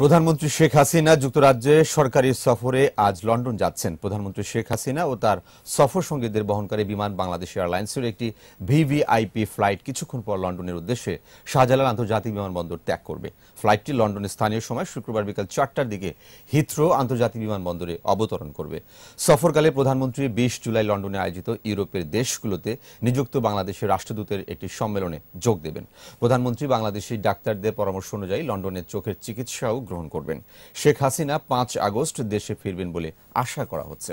প্রধানমন্ত্রী শেখ হাসিনা যুক্তরাজ্যে সরকারি সফরে আজ লন্ডন যাচ্ছেন প্রধানমন্ত্রী শেখ হাসিনা ও তার সফর সঙ্গীদের বহনকারী বিমান বাংলাদেশ এয়ারলাইন্সের একটি ভিভিআইপি ফ্লাইট কিছুক্ষণ পর লন্ডনের উদ্দেশ্যে শাহজালাল আন্তর্জাতিক বিমানবন্দর ত্যাগ করবে ফ্লাইটটি লন্ডনের স্থানীয় সময় শুক্রবার বিকাল চারটার দিকে হিথ্রো আন্তর্জাতিক বিমানবন্দরে অবতরণ করবে সফরকালে প্রধানমন্ত্রী বিশ জুলাই লন্ডনে আয়োজিত ইউরোপের দেশগুলোতে নিযুক্ত বাংলাদেশের রাষ্ট্রদূতের একটি সম্মেলনে যোগ দেবেন প্রধানমন্ত্রী বাংলাদেশি ডাক্তারদের পরামর্শ অনুযায়ী লন্ডনের চোখের চিকিৎসাও গ্রহণ করবেন শেখ হাসিনা পাঁচ আগস্ট দেশে ফিরবেন বলে আশা করা হচ্ছে